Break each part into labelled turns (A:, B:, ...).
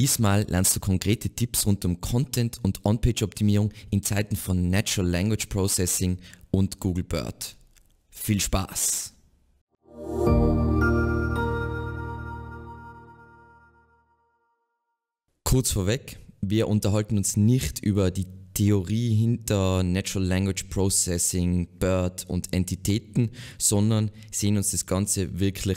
A: Diesmal lernst du konkrete Tipps rund um Content und On-Page-Optimierung in Zeiten von Natural Language Processing und Google Bird. Viel Spaß! Kurz vorweg, wir unterhalten uns nicht über die Theorie hinter Natural Language Processing, BERT und Entitäten, sondern sehen uns das Ganze wirklich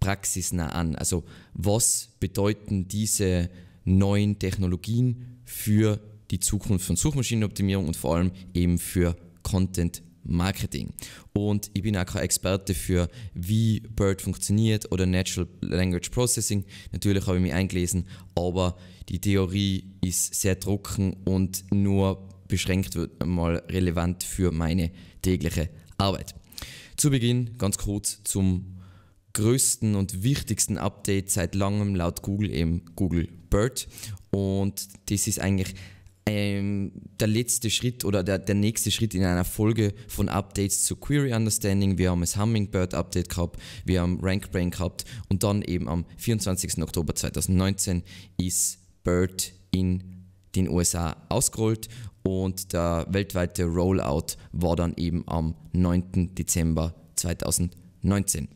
A: praxisnah an? Also was bedeuten diese neuen Technologien für die Zukunft von Suchmaschinenoptimierung und vor allem eben für Content Marketing. Und ich bin auch kein Experte für, wie Bird funktioniert oder Natural Language Processing. Natürlich habe ich mich eingelesen, aber die Theorie ist sehr trocken und nur beschränkt wird mal relevant für meine tägliche Arbeit. Zu Beginn ganz kurz zum größten und wichtigsten Update seit langem laut Google eben Google Bird. Und das ist eigentlich ähm, der letzte Schritt oder der, der nächste Schritt in einer Folge von Updates zu Query Understanding. Wir haben das Hummingbird Update gehabt, wir haben RankBrain gehabt und dann eben am 24. Oktober 2019 ist Bird in den USA ausgerollt und der weltweite Rollout war dann eben am 9. Dezember 2019.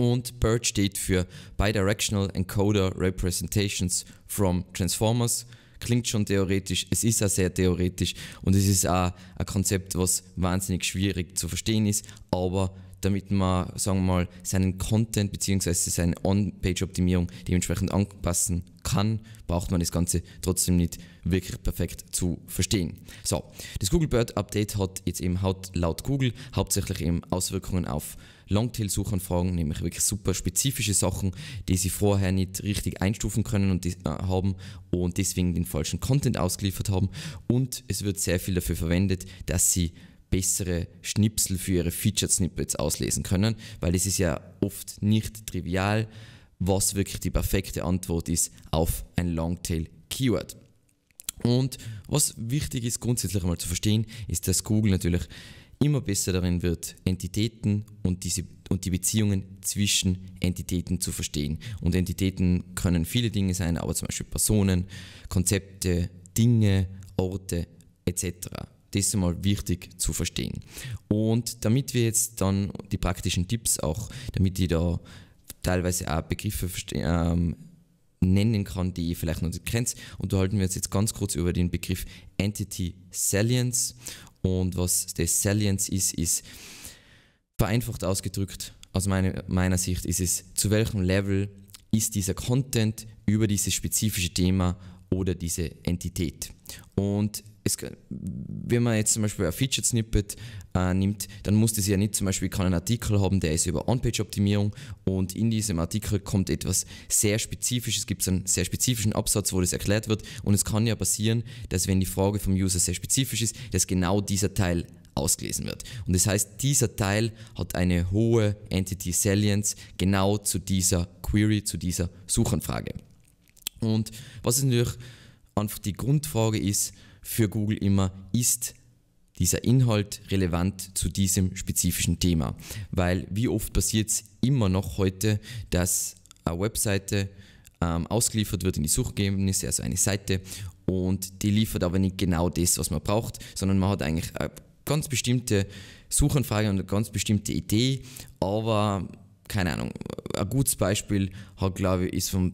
A: Und BERT steht für Bidirectional Encoder Representations from Transformers. Klingt schon theoretisch, es ist auch sehr theoretisch und es ist auch ein Konzept, was wahnsinnig schwierig zu verstehen ist, aber damit man, sagen wir mal, seinen Content bzw. seine On-Page-Optimierung dementsprechend anpassen kann, braucht man das Ganze trotzdem nicht wirklich perfekt zu verstehen. So, das Google Bird Update hat jetzt eben laut Google hauptsächlich eben Auswirkungen auf Longtail-Suchanfragen, nämlich wirklich super spezifische Sachen, die sie vorher nicht richtig einstufen können und äh, haben und deswegen den falschen Content ausgeliefert haben. Und es wird sehr viel dafür verwendet, dass sie bessere Schnipsel für ihre Featured Snippets auslesen können, weil es ist ja oft nicht trivial, was wirklich die perfekte Antwort ist auf ein Longtail Keyword. Und was wichtig ist grundsätzlich einmal zu verstehen, ist, dass Google natürlich immer besser darin wird, Entitäten und, diese, und die Beziehungen zwischen Entitäten zu verstehen. Und Entitäten können viele Dinge sein, aber zum Beispiel Personen, Konzepte, Dinge, Orte etc das einmal wichtig zu verstehen. Und damit wir jetzt dann die praktischen Tipps auch, damit ich da teilweise auch Begriffe ähm, nennen kann, die ihr vielleicht noch nicht kennt, unterhalten wir uns jetzt ganz kurz über den Begriff Entity Salience. Und was das Salience ist, ist vereinfacht ausgedrückt, aus meiner, meiner Sicht ist es, zu welchem Level ist dieser Content über dieses spezifische Thema oder diese Entität. Und es, wenn man jetzt zum Beispiel ein Feature-Snippet äh, nimmt, dann muss das ja nicht zum Beispiel, ich kann einen Artikel haben, der ist über On-Page-Optimierung und in diesem Artikel kommt etwas sehr Spezifisches, gibt es einen sehr spezifischen Absatz, wo das erklärt wird und es kann ja passieren, dass wenn die Frage vom User sehr spezifisch ist, dass genau dieser Teil ausgelesen wird. Und das heißt, dieser Teil hat eine hohe Entity Salience genau zu dieser Query, zu dieser Suchanfrage. Und was ist natürlich einfach die Grundfrage ist, für Google immer, ist dieser Inhalt relevant zu diesem spezifischen Thema. Weil wie oft passiert es immer noch heute, dass eine Webseite ähm, ausgeliefert wird in die Suchergebnisse, also eine Seite, und die liefert aber nicht genau das, was man braucht, sondern man hat eigentlich eine ganz bestimmte Suchanfrage und eine ganz bestimmte Idee, aber keine Ahnung, ein gutes Beispiel hat, glaube ich, ist von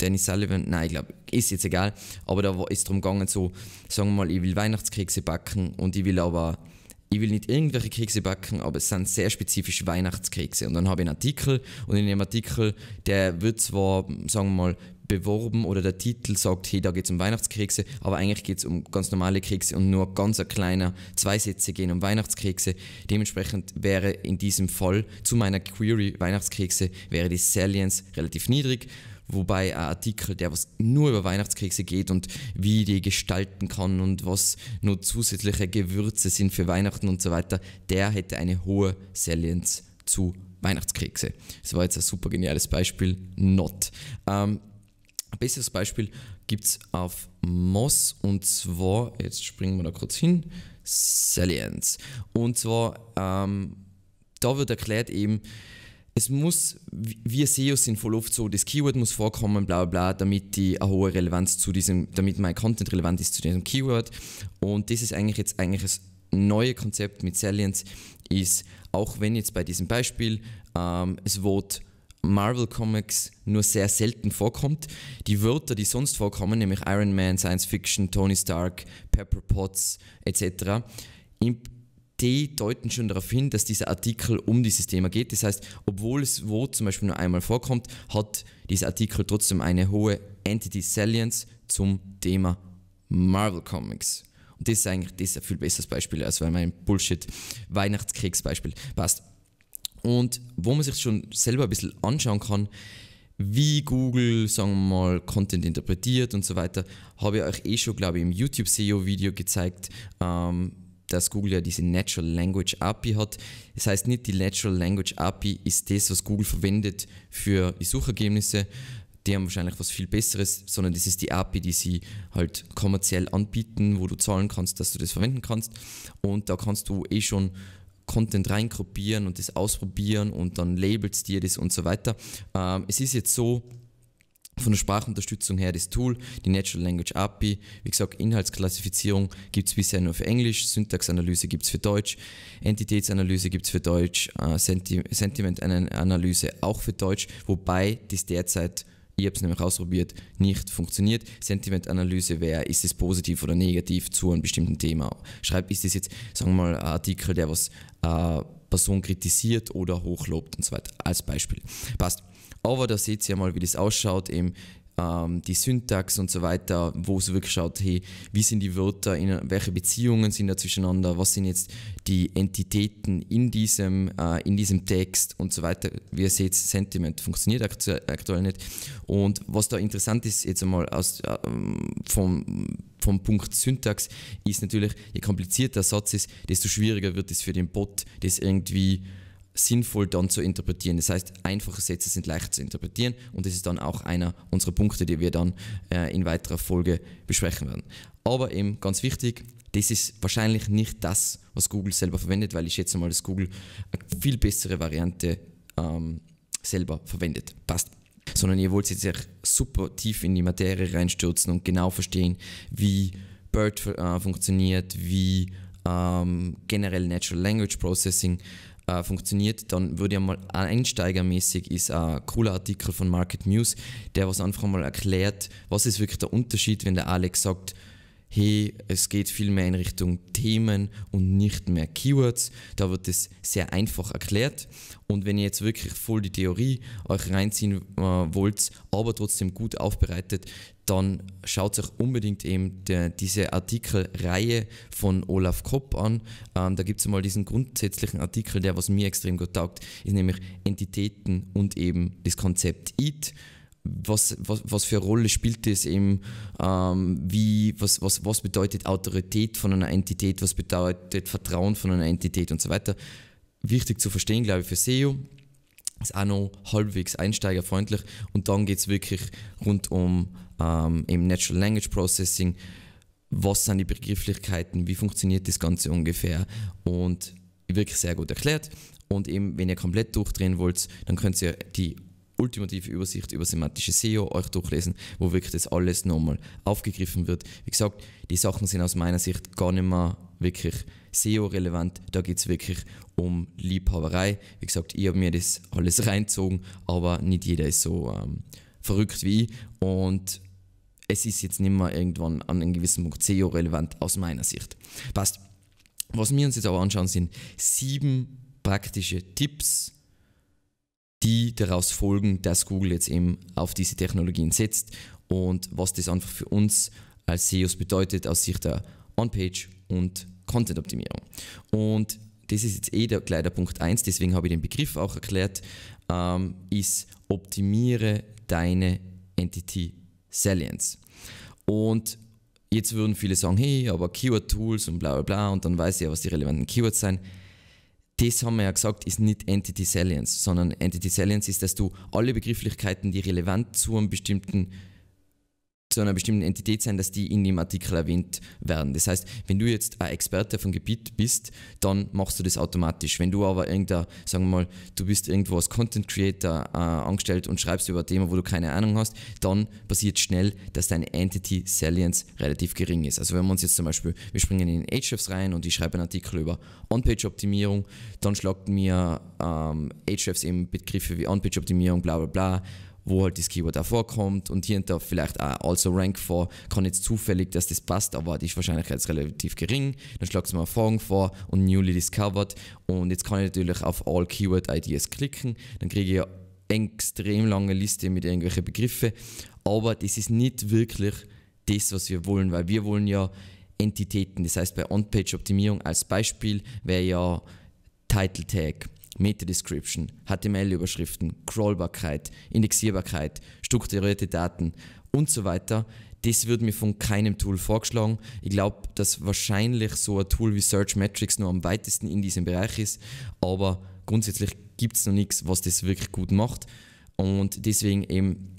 A: Dennis Sullivan, nein, ich glaube, ist jetzt egal, aber da ist darum gegangen, so, sagen wir mal, ich will Weihnachtskekse backen und ich will aber, ich will nicht irgendwelche Kekse backen, aber es sind sehr spezifisch Weihnachtskekse. Und dann habe ich einen Artikel und in dem Artikel, der wird zwar, sagen wir mal, beworben oder der Titel sagt, hey, da geht es um Weihnachtskekse, aber eigentlich geht es um ganz normale Kekse und nur ganz ein kleiner, zwei Sätze gehen um Weihnachtskekse. Dementsprechend wäre in diesem Fall zu meiner Query Weihnachtskekse wäre die Salience relativ niedrig wobei ein Artikel, der was nur über Weihnachtskekse geht und wie die gestalten kann und was nur zusätzliche Gewürze sind für Weihnachten und so weiter, der hätte eine hohe Salience zu Weihnachtskekse. Das war jetzt ein super geniales Beispiel. Not. Ähm, ein besseres Beispiel gibt es auf Moss und zwar, jetzt springen wir da kurz hin, Salience. Und zwar, ähm, da wird erklärt eben, es muss, wir SEOs sind voll oft so, das Keyword muss vorkommen, bla bla, damit die eine hohe Relevanz zu diesem, damit mein Content relevant ist zu diesem Keyword. Und das ist eigentlich jetzt eigentlich das neue Konzept mit Salience, ist, auch wenn jetzt bei diesem Beispiel ähm, es wird Marvel Comics nur sehr selten vorkommt. Die Wörter, die sonst vorkommen, nämlich Iron Man, Science Fiction, Tony Stark, Pepper Potts etc., die deuten schon darauf hin, dass dieser Artikel um dieses Thema geht. Das heißt, obwohl es wo zum Beispiel nur einmal vorkommt, hat dieser Artikel trotzdem eine hohe Entity Salience zum Thema Marvel Comics. Und das ist eigentlich das ein viel besseres Beispiel als bei meinem Bullshit Weihnachtskriegsbeispiel. Passt und wo man sich schon selber ein bisschen anschauen kann, wie Google, sagen wir mal, Content interpretiert und so weiter, habe ich euch eh schon, glaube ich, im YouTube SEO-Video gezeigt, ähm, dass Google ja diese Natural Language API hat. Das heißt nicht, die Natural Language API ist das, was Google verwendet für die Suchergebnisse. Die haben wahrscheinlich was viel Besseres, sondern das ist die API, die sie halt kommerziell anbieten, wo du zahlen kannst, dass du das verwenden kannst. Und da kannst du eh schon Content reinkopieren und das ausprobieren und dann labelst dir das und so weiter. Ähm, es ist jetzt so, von der Sprachunterstützung her das Tool, die Natural Language API. Wie gesagt, Inhaltsklassifizierung gibt es bisher nur für Englisch, Syntaxanalyse gibt es für Deutsch, Entitätsanalyse gibt es für Deutsch, äh, Sentimentanalyse auch für Deutsch, wobei das derzeit ich habe es nämlich ausprobiert, nicht funktioniert. Sentimentanalyse wäre, ist es positiv oder negativ zu einem bestimmten Thema? Schreibt, ist es jetzt, sagen wir mal, ein Artikel, der was äh, Person kritisiert oder hochlobt und so weiter, als Beispiel. Passt. Aber da seht ihr mal, wie das ausschaut. Eben, ähm, die Syntax und so weiter, wo es wirklich schaut, hey, wie sind die Wörter, in, welche Beziehungen sind da zueinander, was sind jetzt die Entitäten in diesem, äh, in diesem Text und so weiter. Wie ihr seht, Sentiment funktioniert aktuell nicht. Und was da interessant ist, jetzt einmal aus, äh, vom vom Punkt Syntax ist natürlich, je komplizierter der Satz ist, desto schwieriger wird es für den Bot, das irgendwie sinnvoll dann zu interpretieren. Das heißt, einfache Sätze sind leicht zu interpretieren und das ist dann auch einer unserer Punkte, die wir dann äh, in weiterer Folge besprechen werden. Aber eben ganz wichtig, das ist wahrscheinlich nicht das, was Google selber verwendet, weil ich schätze mal, dass Google eine viel bessere Variante ähm, selber verwendet. Passt. Sondern ihr wollt jetzt echt super tief in die Materie reinstürzen und genau verstehen, wie Bird äh, funktioniert, wie ähm, generell Natural Language Processing funktioniert äh, funktioniert, dann würde ich einmal einsteigermäßig ist ein cooler Artikel von Market News, der was einfach mal erklärt, was ist wirklich der Unterschied, wenn der Alex sagt, hey, es geht viel mehr in Richtung Themen und nicht mehr Keywords. Da wird es sehr einfach erklärt. Und wenn ihr jetzt wirklich voll die Theorie euch reinziehen äh, wollt, aber trotzdem gut aufbereitet, dann schaut euch unbedingt eben der, diese Artikelreihe von Olaf Kopp an. Ähm, da gibt es mal diesen grundsätzlichen Artikel, der was mir extrem gut taugt, ist nämlich Entitäten und eben das Konzept IT. Was, was, was für eine Rolle spielt das eben, ähm, wie, was, was, was bedeutet Autorität von einer Entität, was bedeutet Vertrauen von einer Entität und so weiter. Wichtig zu verstehen, glaube ich, für SEO ist auch noch halbwegs einsteigerfreundlich. Und dann geht es wirklich rund um ähm, im Natural Language Processing. Was sind die Begrifflichkeiten? Wie funktioniert das Ganze ungefähr? Und wirklich sehr gut erklärt. Und eben, wenn ihr komplett durchdrehen wollt, dann könnt ihr die ultimative Übersicht über semantische SEO euch durchlesen, wo wirklich das alles nochmal aufgegriffen wird. Wie gesagt, die Sachen sind aus meiner Sicht gar nicht mehr wirklich SEO-relevant. Da geht es wirklich um Liebhaberei. Wie gesagt, ich habe mir das alles reinzogen, aber nicht jeder ist so ähm, verrückt wie ich. Und es ist jetzt nicht mehr irgendwann an einem gewissen Punkt SEO-relevant aus meiner Sicht. Passt. Was wir uns jetzt aber anschauen, sind sieben praktische Tipps, die daraus folgen, dass Google jetzt eben auf diese Technologien setzt und was das einfach für uns als SEOs bedeutet aus Sicht der On-Page und Content-Optimierung. Und das ist jetzt eh der, gleich Punkt 1, deswegen habe ich den Begriff auch erklärt, ähm, ist optimiere deine Entity Salience. Und jetzt würden viele sagen, hey, aber Keyword-Tools und bla bla bla und dann weiß ich ja, was die relevanten Keywords sind. Das haben wir ja gesagt, ist nicht Entity Salience, sondern Entity Salience ist, dass du alle Begrifflichkeiten, die relevant zu einem bestimmten zu einer bestimmten Entität sein, dass die in dem Artikel erwähnt werden. Das heißt, wenn du jetzt ein Experte vom Gebiet bist, dann machst du das automatisch. Wenn du aber irgendein, sagen wir mal, du bist irgendwo als Content Creator äh, angestellt und schreibst über ein Thema, wo du keine Ahnung hast, dann passiert schnell, dass deine Entity Salience relativ gering ist. Also wenn wir uns jetzt zum Beispiel, wir springen in den Ahrefs rein und ich schreibe einen Artikel über On-Page-Optimierung, dann schlagt mir ähm, Ahrefs eben Begriffe wie On-Page-Optimierung, bla bla bla, wo halt das Keyword davor kommt und hier und da vielleicht auch also rank vor, kann jetzt zufällig, dass das passt, aber die Wahrscheinlichkeit ist relativ gering. Dann schlage ich mal Fragen vor und newly discovered und jetzt kann ich natürlich auf all Keyword Ideas klicken, dann kriege ich ja extrem lange Liste mit irgendwelchen Begriffen, aber das ist nicht wirklich das, was wir wollen, weil wir wollen ja Entitäten, das heißt bei On-Page-Optimierung als Beispiel wäre ja Title Tag Meta-Description, HTML-Überschriften, Crawlbarkeit, Indexierbarkeit, strukturierte Daten und so weiter. Das wird mir von keinem Tool vorgeschlagen. Ich glaube, dass wahrscheinlich so ein Tool wie Search Metrics nur am weitesten in diesem Bereich ist, aber grundsätzlich gibt es noch nichts, was das wirklich gut macht. Und deswegen eben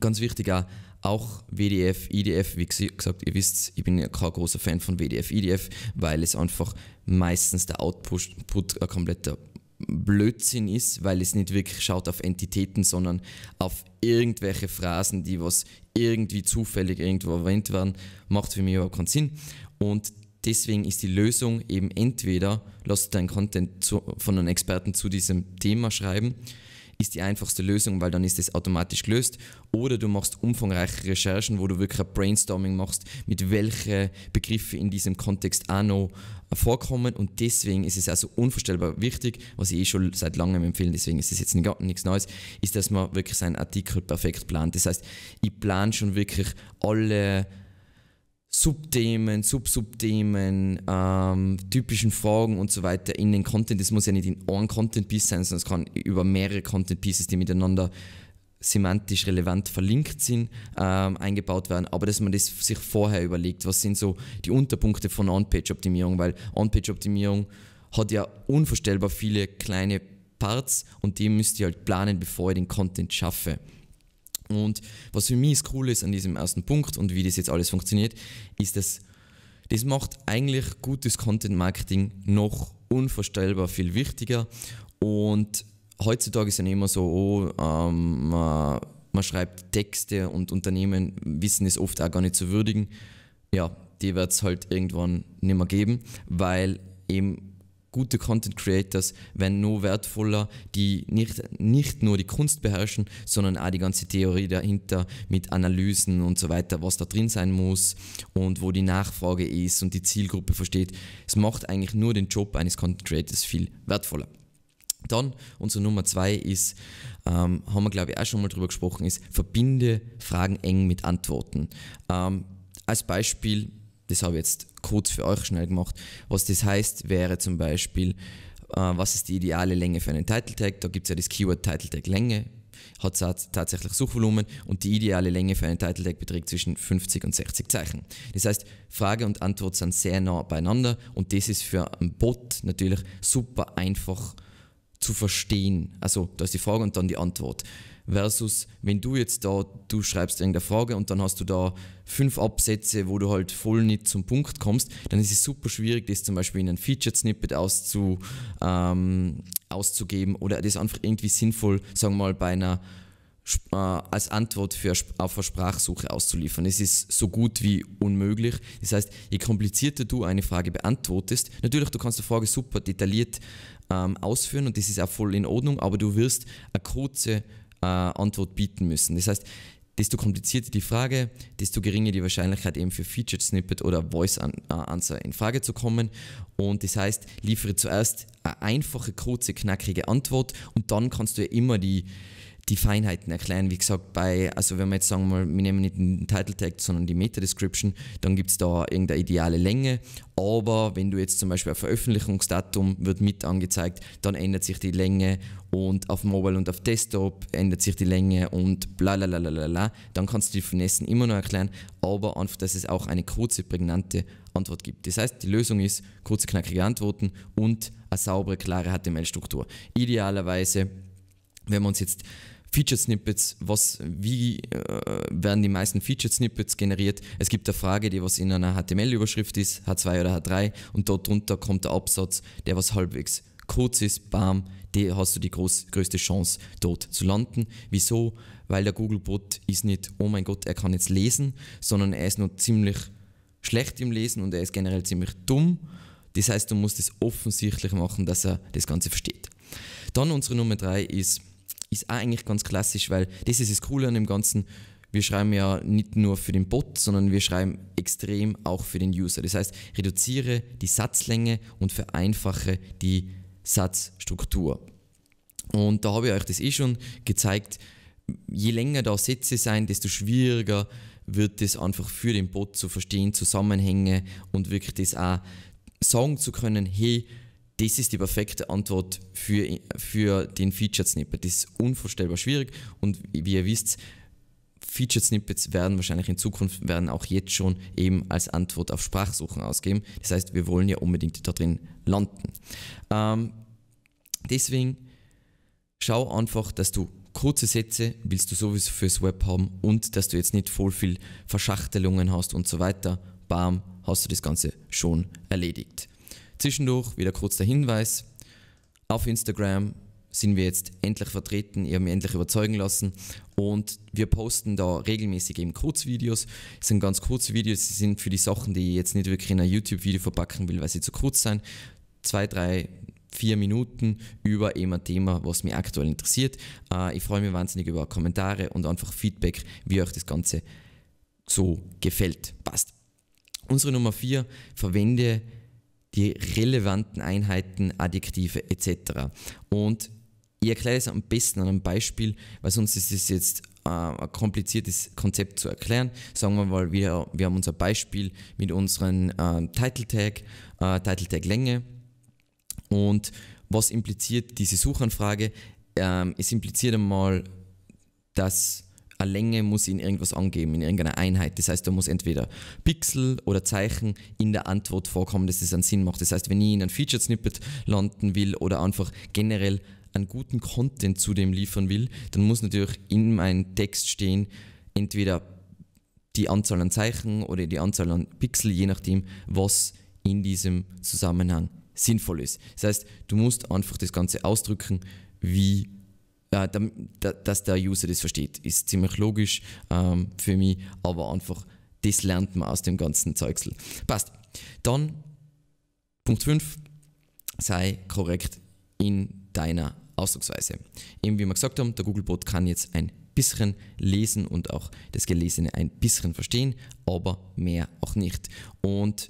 A: ganz wichtig auch, auch WDF, IDF, wie gesagt, ihr wisst, ich bin ja kein großer Fan von WDF, IDF, weil es einfach meistens der Output ein kompletter Blödsinn ist, weil es nicht wirklich schaut auf Entitäten, sondern auf irgendwelche Phrasen, die was irgendwie zufällig irgendwo erwähnt werden, macht für mich überhaupt keinen Sinn. Und deswegen ist die Lösung eben entweder, lass dein Content zu, von einem Experten zu diesem Thema schreiben ist die einfachste Lösung, weil dann ist es automatisch gelöst. Oder du machst umfangreiche Recherchen, wo du wirklich ein Brainstorming machst, mit welchen Begriffe in diesem Kontext auch noch vorkommen. Und deswegen ist es also unvorstellbar wichtig, was ich eh schon seit langem empfehle, deswegen ist es jetzt nicht, nichts Neues, ist, dass man wirklich seinen Artikel perfekt plant. Das heißt, ich plane schon wirklich alle Subthemen, Subsubthemen, ähm, typischen Fragen und so weiter in den Content. Das muss ja nicht in einem Content Piece sein, sondern es kann über mehrere Content Pieces, die miteinander semantisch relevant verlinkt sind, ähm, eingebaut werden, aber dass man das sich vorher überlegt, was sind so die Unterpunkte von On-Page-Optimierung, weil On-Page-Optimierung hat ja unvorstellbar viele kleine Parts und die müsst ihr halt planen, bevor ihr den Content schaffe. Und was für mich cool ist an diesem ersten Punkt und wie das jetzt alles funktioniert, ist, dass das macht eigentlich gutes Content Marketing noch unvorstellbar viel wichtiger. Und heutzutage ist ja immer so, oh, ähm, man, man schreibt Texte und Unternehmen wissen es oft auch gar nicht zu würdigen. Ja, die wird es halt irgendwann nicht mehr geben, weil eben gute Content Creators werden nur wertvoller, die nicht, nicht nur die Kunst beherrschen, sondern auch die ganze Theorie dahinter mit Analysen und so weiter, was da drin sein muss und wo die Nachfrage ist und die Zielgruppe versteht. Es macht eigentlich nur den Job eines Content Creators viel wertvoller. Dann unsere Nummer zwei ist, ähm, haben wir glaube ich auch schon mal drüber gesprochen, ist verbinde Fragen eng mit Antworten. Ähm, als Beispiel, das habe ich jetzt kurz für euch schnell gemacht. Was das heißt, wäre zum Beispiel, äh, was ist die ideale Länge für einen Title Tag? Da gibt es ja das Keyword Title Tag Länge, hat tatsächlich Suchvolumen und die ideale Länge für einen Title Tag beträgt zwischen 50 und 60 Zeichen. Das heißt, Frage und Antwort sind sehr nah beieinander und das ist für einen Bot natürlich super einfach zu verstehen. Also da ist die Frage und dann die Antwort. Versus, wenn du jetzt da, du schreibst irgendeine Frage und dann hast du da fünf Absätze, wo du halt voll nicht zum Punkt kommst, dann ist es super schwierig, das zum Beispiel in ein Featured-Snippet auszu, ähm, auszugeben oder das einfach irgendwie sinnvoll, sagen wir mal, bei einer äh, als Antwort für, auf eine Sprachsuche auszuliefern. Es ist so gut wie unmöglich. Das heißt, je komplizierter du eine Frage beantwortest, natürlich, du kannst die Frage super detailliert ähm, ausführen und das ist auch voll in Ordnung, aber du wirst eine kurze äh, Antwort bieten müssen. Das heißt, desto komplizierter die Frage, desto geringer die Wahrscheinlichkeit eben für Featured Snippet oder Voice äh, Answer in Frage zu kommen. Und das heißt, liefere zuerst eine einfache, kurze, knackige Antwort und dann kannst du ja immer die die Feinheiten erklären. Wie gesagt, bei, also wenn wir jetzt sagen wir, wir nehmen nicht den Title Tag, sondern die Meta-Description, dann gibt es da irgendeine ideale Länge. Aber wenn du jetzt zum Beispiel ein Veröffentlichungsdatum wird mit angezeigt, dann ändert sich die Länge und auf Mobile und auf Desktop ändert sich die Länge und bla bla bla bla bla. Dann kannst du die Finessen immer noch erklären, aber einfach, dass es auch eine kurze, prägnante Antwort gibt. Das heißt, die Lösung ist kurze, knackige Antworten und eine saubere, klare HTML-Struktur. Idealerweise, wenn wir uns jetzt Featured Snippets, was, wie äh, werden die meisten Featured Snippets generiert? Es gibt eine Frage, die was in einer HTML-Überschrift ist, H2 oder H3, und dort drunter kommt der Absatz, der was halbwegs kurz ist, bam, die hast du die groß, größte Chance, dort zu landen. Wieso? Weil der Googlebot ist nicht, oh mein Gott, er kann jetzt lesen, sondern er ist nur ziemlich schlecht im Lesen und er ist generell ziemlich dumm. Das heißt, du musst es offensichtlich machen, dass er das Ganze versteht. Dann unsere Nummer drei ist ist auch eigentlich ganz klassisch, weil das ist das Coole an dem Ganzen. Wir schreiben ja nicht nur für den Bot, sondern wir schreiben extrem auch für den User. Das heißt, reduziere die Satzlänge und vereinfache die Satzstruktur. Und da habe ich euch das eh schon gezeigt. Je länger da Sätze sein, desto schwieriger wird es einfach für den Bot zu verstehen, Zusammenhänge und wirklich das auch sagen zu können, hey, das ist die perfekte Antwort für, für den Featured Snippet. Das ist unvorstellbar schwierig und wie ihr wisst, Featured Snippets werden wahrscheinlich in Zukunft, werden auch jetzt schon eben als Antwort auf Sprachsuchen ausgeben. Das heißt, wir wollen ja unbedingt da drin landen. Ähm, deswegen schau einfach, dass du kurze Sätze willst du sowieso fürs Web haben und dass du jetzt nicht voll viel Verschachtelungen hast und so weiter. Bam, hast du das Ganze schon erledigt. Zwischendurch wieder kurz der Hinweis. Auf Instagram sind wir jetzt endlich vertreten, ihr habt mich endlich überzeugen lassen und wir posten da regelmäßig eben Kurzvideos. Es sind ganz kurze Videos, sie sind für die Sachen, die ich jetzt nicht wirklich in ein YouTube-Video verpacken will, weil sie zu kurz sind. Zwei, drei, vier Minuten über eben ein Thema, was mich aktuell interessiert. Äh, ich freue mich wahnsinnig über Kommentare und einfach Feedback, wie euch das Ganze so gefällt. Passt. Unsere Nummer vier, verwende die relevanten Einheiten, Adjektive etc. Und ich erkläre es am besten an einem Beispiel, weil sonst ist es jetzt äh, ein kompliziertes Konzept zu erklären. Sagen wir mal, wir, wir haben unser Beispiel mit unserem äh, Title Tag, äh, Title Tag Länge und was impliziert diese Suchanfrage? Ähm, es impliziert einmal, dass eine Länge muss in irgendwas angeben, in irgendeiner Einheit. Das heißt, da muss entweder Pixel oder Zeichen in der Antwort vorkommen, dass es das einen Sinn macht. Das heißt, wenn ich in ein Featured Snippet landen will oder einfach generell einen guten Content zu dem liefern will, dann muss natürlich in meinem Text stehen, entweder die Anzahl an Zeichen oder die Anzahl an Pixel, je nachdem, was in diesem Zusammenhang sinnvoll ist. Das heißt, du musst einfach das Ganze ausdrücken, wie äh, dass der User das versteht. Ist ziemlich logisch ähm, für mich, aber einfach, das lernt man aus dem ganzen Zeugsel. Passt. Dann Punkt 5, sei korrekt in deiner Ausdrucksweise. Eben wie wir gesagt haben, der Googlebot kann jetzt ein bisschen lesen und auch das Gelesene ein bisschen verstehen, aber mehr auch nicht. Und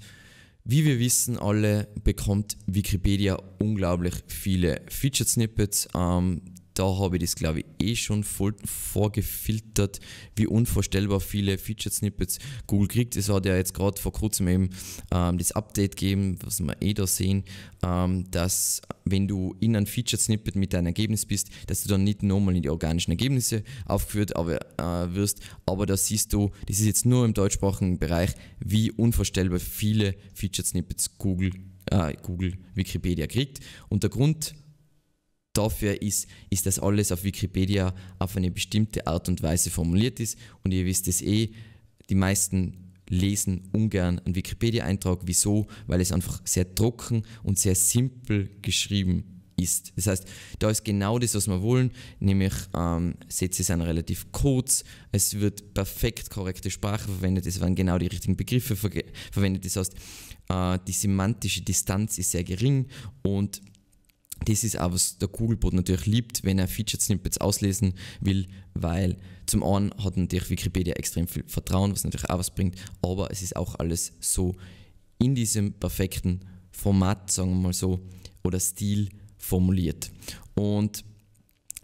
A: wie wir wissen alle, bekommt Wikipedia unglaublich viele Featured Snippets. Ähm, da habe ich das, glaube ich, eh schon voll vorgefiltert, wie unvorstellbar viele Feature Snippets Google kriegt. Es hat ja jetzt gerade vor kurzem eben ähm, das Update gegeben, was wir eh da sehen, ähm, dass wenn du in ein Feature Snippet mit deinem Ergebnis bist, dass du dann nicht nochmal in die organischen Ergebnisse aufgeführt aber, äh, wirst. Aber da siehst du, das ist jetzt nur im deutschsprachigen Bereich, wie unvorstellbar viele Feature Snippets Google äh, Google Wikipedia kriegt. Und der Grund Dafür ist, ist das alles auf Wikipedia auf eine bestimmte Art und Weise formuliert ist. Und ihr wisst es eh, die meisten lesen ungern einen Wikipedia-Eintrag. Wieso? Weil es einfach sehr trocken und sehr simpel geschrieben ist. Das heißt, da ist genau das, was wir wollen, nämlich ähm, Sätze sind relativ kurz, es wird perfekt korrekte Sprache verwendet, es werden genau die richtigen Begriffe ver verwendet. Das heißt, äh, die semantische Distanz ist sehr gering und das ist auch, was der Googlebot natürlich liebt, wenn er Featured Snippets auslesen will, weil zum einen hat natürlich Wikipedia extrem viel Vertrauen, was natürlich auch was bringt, aber es ist auch alles so in diesem perfekten Format, sagen wir mal so, oder Stil formuliert. Und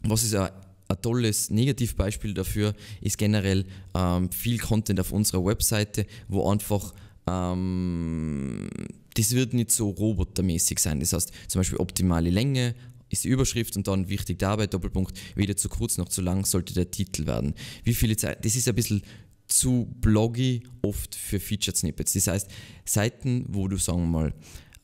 A: was ist auch ein tolles Negativbeispiel dafür, ist generell ähm, viel Content auf unserer Webseite, wo einfach ähm, das wird nicht so robotermäßig sein. Das heißt, zum Beispiel optimale Länge ist die Überschrift und dann wichtig dabei, Doppelpunkt, weder zu kurz noch zu lang sollte der Titel werden. Wie viele Zeit, das ist ein bisschen zu bloggy oft für Featured Snippets. Das heißt, Seiten, wo du sagen wir mal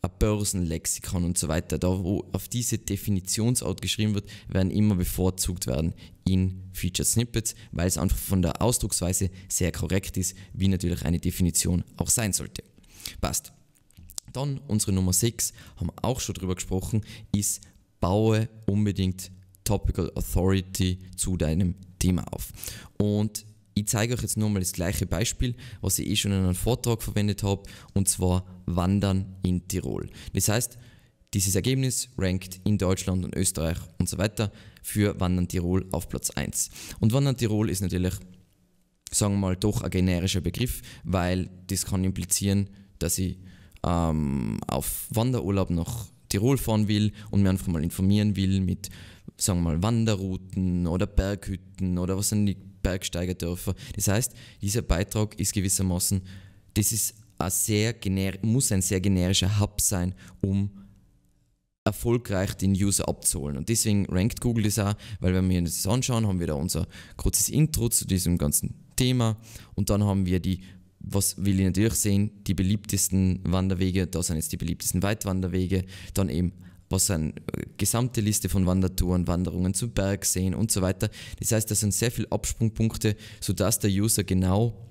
A: ein Börsenlexikon und so weiter, da wo auf diese Definitionsart geschrieben wird, werden immer bevorzugt werden in Featured Snippets, weil es einfach von der Ausdrucksweise sehr korrekt ist, wie natürlich eine Definition auch sein sollte. Passt. Dann unsere Nummer 6, haben wir auch schon drüber gesprochen, ist baue unbedingt Topical Authority zu deinem Thema auf. Und ich zeige euch jetzt nur mal das gleiche Beispiel, was ich eh schon in einem Vortrag verwendet habe, und zwar Wandern in Tirol. Das heißt, dieses Ergebnis rankt in Deutschland und Österreich und so weiter für Wandern Tirol auf Platz 1. Und Wandern Tirol ist natürlich, sagen wir mal, doch ein generischer Begriff, weil das kann implizieren, dass ich ähm, auf Wanderurlaub nach Tirol fahren will und mir einfach mal informieren will mit, sagen wir mal, Wanderrouten oder Berghütten oder was sind die Bergsteigerdörfer. Das heißt, dieser Beitrag ist gewissermaßen, das ist ein sehr muss ein sehr generischer Hub sein, um erfolgreich den User abzuholen. Und deswegen rankt Google das auch, weil wenn wir uns das anschauen, haben wir da unser kurzes Intro zu diesem ganzen Thema und dann haben wir die was will ich natürlich sehen? Die beliebtesten Wanderwege, da sind jetzt die beliebtesten Weitwanderwege, dann eben was eine äh, gesamte Liste von Wandertouren, Wanderungen zum Berg und so weiter. Das heißt, das sind sehr viele Absprungpunkte, sodass der User genau,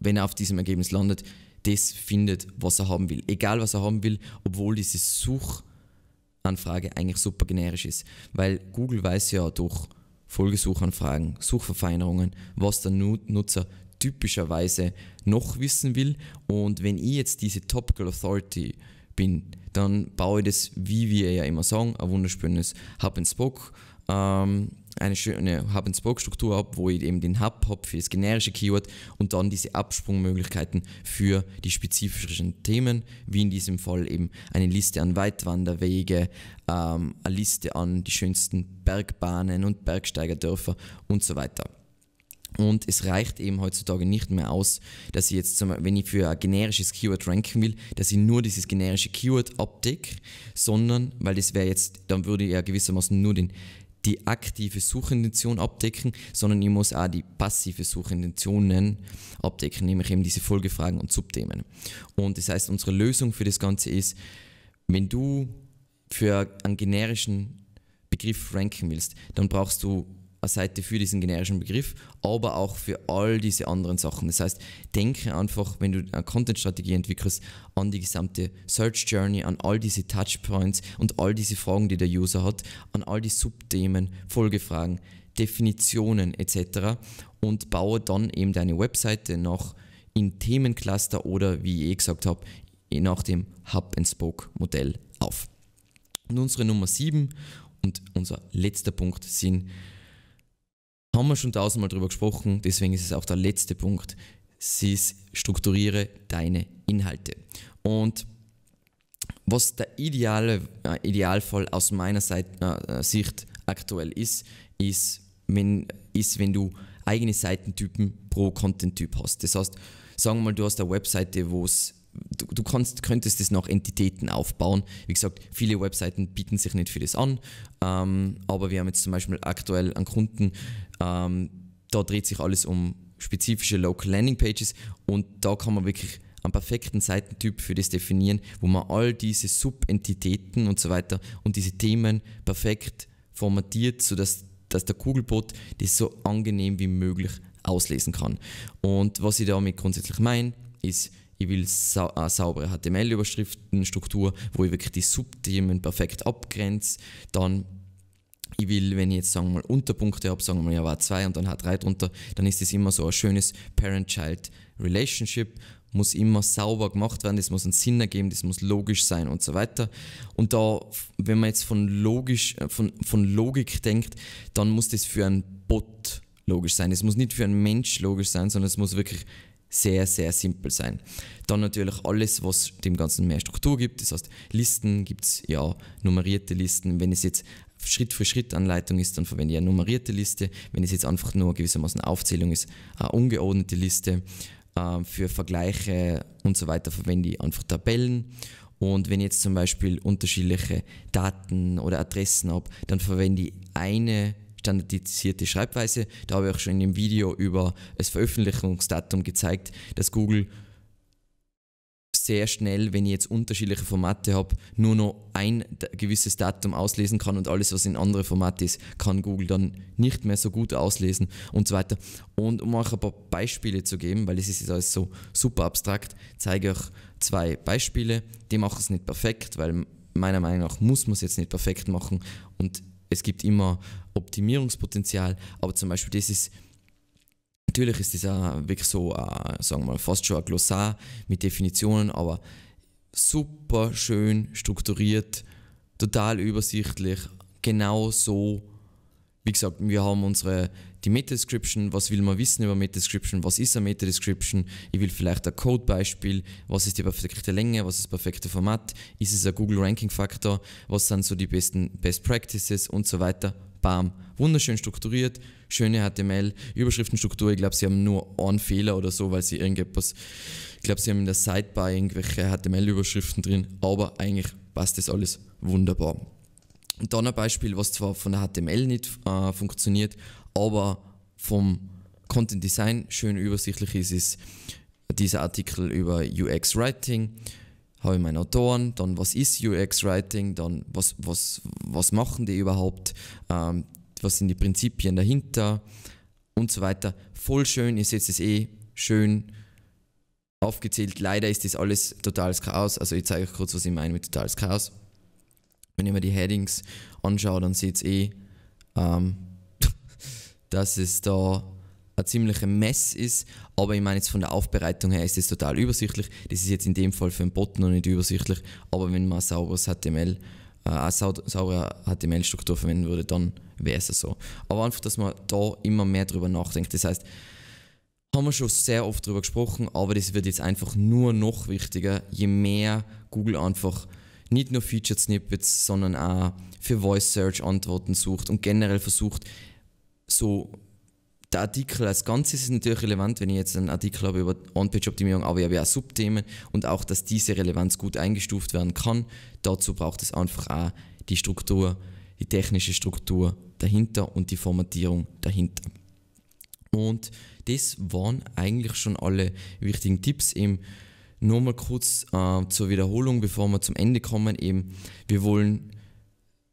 A: wenn er auf diesem Ergebnis landet, das findet, was er haben will. Egal, was er haben will, obwohl diese Suchanfrage eigentlich super generisch ist. Weil Google weiß ja durch Folgesuchanfragen, Suchverfeinerungen, was der Nutzer typischerweise noch wissen will. Und wenn ich jetzt diese Topical Authority bin, dann baue ich das, wie wir ja immer sagen, ein wunderschönes Hub and Spoke, ähm, eine schöne Hub and Spoke Struktur ab, wo ich eben den Hub habe für das generische Keyword und dann diese Absprungmöglichkeiten für die spezifischen Themen, wie in diesem Fall eben eine Liste an Weitwanderwege, ähm, eine Liste an die schönsten Bergbahnen und Bergsteigerdörfer und so weiter. Und es reicht eben heutzutage nicht mehr aus, dass ich jetzt, zum, wenn ich für ein generisches Keyword ranken will, dass ich nur dieses generische Keyword abdecke, sondern, weil das wäre jetzt, dann würde ich ja gewissermaßen nur den, die aktive Suchintention abdecken, sondern ich muss auch die passive Suchintentionen abdecken, nämlich eben diese Folgefragen und Subthemen. Und das heißt, unsere Lösung für das Ganze ist, wenn du für einen generischen Begriff ranken willst, dann brauchst du eine Seite für diesen generischen Begriff, aber auch für all diese anderen Sachen. Das heißt, denke einfach, wenn du eine Content-Strategie entwickelst, an die gesamte Search-Journey, an all diese Touchpoints und all diese Fragen, die der User hat, an all die Subthemen, Folgefragen, Definitionen etc. und baue dann eben deine Webseite noch in Themencluster oder wie ich eh gesagt habe, nach dem Hub-and-Spoke-Modell auf. Und unsere Nummer 7 und unser letzter Punkt sind haben wir schon tausendmal drüber gesprochen, deswegen ist es auch der letzte Punkt. Sie ist, strukturiere deine Inhalte. Und was der ideale äh, Idealfall aus meiner Seite, äh, äh, Sicht aktuell ist, ist wenn, ist, wenn du eigene Seitentypen pro Content-Typ hast. Das heißt, sagen wir mal, du hast eine Webseite, wo es Du, du kannst, könntest das nach Entitäten aufbauen. Wie gesagt, viele Webseiten bieten sich nicht für das an, ähm, aber wir haben jetzt zum Beispiel aktuell einen Kunden, ähm, da dreht sich alles um spezifische Local Landing Pages und da kann man wirklich einen perfekten Seitentyp für das definieren, wo man all diese Subentitäten und so weiter und diese Themen perfekt formatiert, sodass dass der Kugelbot das so angenehm wie möglich auslesen kann. Und was ich damit grundsätzlich meine, ist, ich will sa eine äh, saubere HTML-Überschriftenstruktur, wo ich wirklich die Subthemen perfekt abgrenze, dann ich will, wenn ich jetzt sagen wir mal Unterpunkte habe, sagen wir mal ja war zwei und dann hat drei drunter, dann ist das immer so ein schönes Parent-Child-Relationship, muss immer sauber gemacht werden, das muss einen Sinn ergeben, das muss logisch sein und so weiter. Und da, wenn man jetzt von, logisch, äh, von, von Logik denkt, dann muss das für einen Bot logisch sein. Es muss nicht für einen Mensch logisch sein, sondern es muss wirklich sehr, sehr simpel sein. Dann natürlich alles, was dem Ganzen mehr Struktur gibt. Das heißt, Listen gibt es ja, nummerierte Listen. Wenn es jetzt Schritt-für-Schritt-Anleitung ist, dann verwende ich eine nummerierte Liste. Wenn es jetzt einfach nur gewissermaßen Aufzählung ist, eine ungeordnete Liste. Äh, für Vergleiche und so weiter verwende ich einfach Tabellen. Und wenn ich jetzt zum Beispiel unterschiedliche Daten oder Adressen habe, dann verwende ich eine standardisierte Schreibweise. Da habe ich auch schon in dem Video über das Veröffentlichungsdatum gezeigt, dass Google sehr schnell, wenn ich jetzt unterschiedliche Formate habe, nur noch ein gewisses Datum auslesen kann und alles, was in andere Formate ist, kann Google dann nicht mehr so gut auslesen und so weiter. Und um euch ein paar Beispiele zu geben, weil es ist jetzt alles so super abstrakt, zeige ich euch zwei Beispiele. Die machen es nicht perfekt, weil meiner Meinung nach muss man es jetzt nicht perfekt machen und es gibt immer Optimierungspotenzial, aber zum Beispiel das ist natürlich ist das auch wirklich so, äh, sagen wir mal, fast schon ein Glossar mit Definitionen, aber super schön strukturiert, total übersichtlich, genau so. Wie gesagt, wir haben unsere die Meta-Description, was will man wissen über Meta-Description, was ist eine Meta-Description, ich will vielleicht ein Code-Beispiel, was ist die perfekte Länge, was ist das perfekte Format, ist es ein Google Ranking Faktor, was sind so die besten Best Practices und so weiter bam, wunderschön strukturiert, schöne HTML-Überschriftenstruktur. Ich glaube, sie haben nur einen Fehler oder so, weil sie irgendetwas, ich glaube, sie haben in der Sidebar irgendwelche HTML-Überschriften drin, aber eigentlich passt das alles wunderbar. Und dann ein Beispiel, was zwar von der HTML nicht äh, funktioniert, aber vom Content Design schön übersichtlich ist, ist dieser Artikel über UX Writing habe ich meine Autoren, dann was ist UX-Writing, dann was, was, was machen die überhaupt, ähm, was sind die Prinzipien dahinter und so weiter. Voll schön, ihr seht es eh schön aufgezählt. Leider ist das alles totales Chaos, also ich zeige euch kurz, was ich meine mit totales Chaos. Wenn ich mir die Headings anschaue, dann seht ihr eh, ähm, dass es da ein ziemlicher Mess ist, aber ich meine jetzt von der Aufbereitung her ist es total übersichtlich. Das ist jetzt in dem Fall für einen Bot noch nicht übersichtlich, aber wenn man sauberes HTML, äh, eine saubere HTML-Struktur verwenden würde, dann wäre es so. Aber einfach, dass man da immer mehr drüber nachdenkt. Das heißt, haben wir schon sehr oft drüber gesprochen, aber das wird jetzt einfach nur noch wichtiger, je mehr Google einfach nicht nur Featured Snippets, sondern auch für Voice Search Antworten sucht und generell versucht, so der Artikel als Ganzes ist natürlich relevant, wenn ich jetzt einen Artikel habe über On-Page-Optimierung, aber ich habe ja auch Subthemen und auch, dass diese Relevanz gut eingestuft werden kann. Dazu braucht es einfach auch die Struktur, die technische Struktur dahinter und die Formatierung dahinter. Und das waren eigentlich schon alle wichtigen Tipps. Eben nochmal kurz äh, zur Wiederholung, bevor wir zum Ende kommen. Eben, wir wollen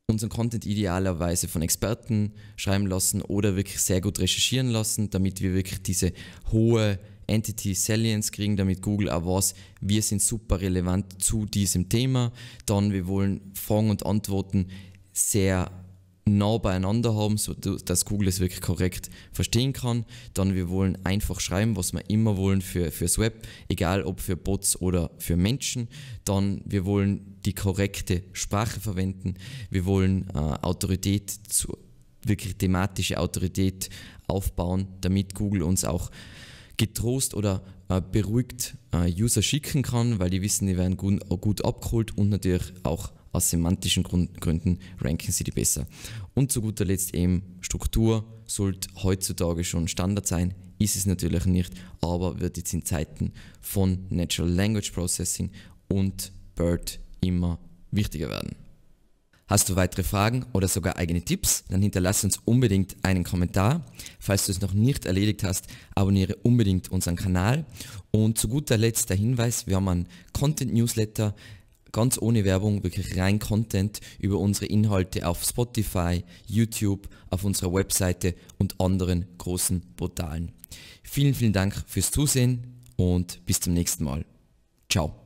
A: unseren Content idealerweise von Experten schreiben lassen oder wirklich sehr gut recherchieren lassen, damit wir wirklich diese hohe Entity Salience kriegen, damit Google auch weiß, wir sind super relevant zu diesem Thema. Dann, wir wollen Fragen und Antworten sehr nah beieinander haben, so dass Google es wirklich korrekt verstehen kann. Dann wir wollen einfach schreiben, was wir immer wollen für, fürs Web, egal ob für Bots oder für Menschen. Dann wir wollen die korrekte Sprache verwenden. Wir wollen äh, Autorität zu, wirklich thematische Autorität aufbauen, damit Google uns auch getrost oder äh, beruhigt äh, User schicken kann, weil die wissen, die werden gut, gut abgeholt und natürlich auch aus semantischen Grund Gründen ranken sie die besser. Und zu guter Letzt eben Struktur sollte heutzutage schon Standard sein, ist es natürlich nicht, aber wird jetzt in Zeiten von Natural Language Processing und BERT immer wichtiger werden. Hast du weitere Fragen oder sogar eigene Tipps? Dann hinterlass uns unbedingt einen Kommentar. Falls du es noch nicht erledigt hast, abonniere unbedingt unseren Kanal. Und zu guter Letzt der Hinweis, wir haben einen Content Newsletter ganz ohne Werbung, wirklich rein Content über unsere Inhalte auf Spotify, YouTube, auf unserer Webseite und anderen großen Portalen. Vielen, vielen Dank fürs Zusehen und bis zum nächsten Mal. Ciao.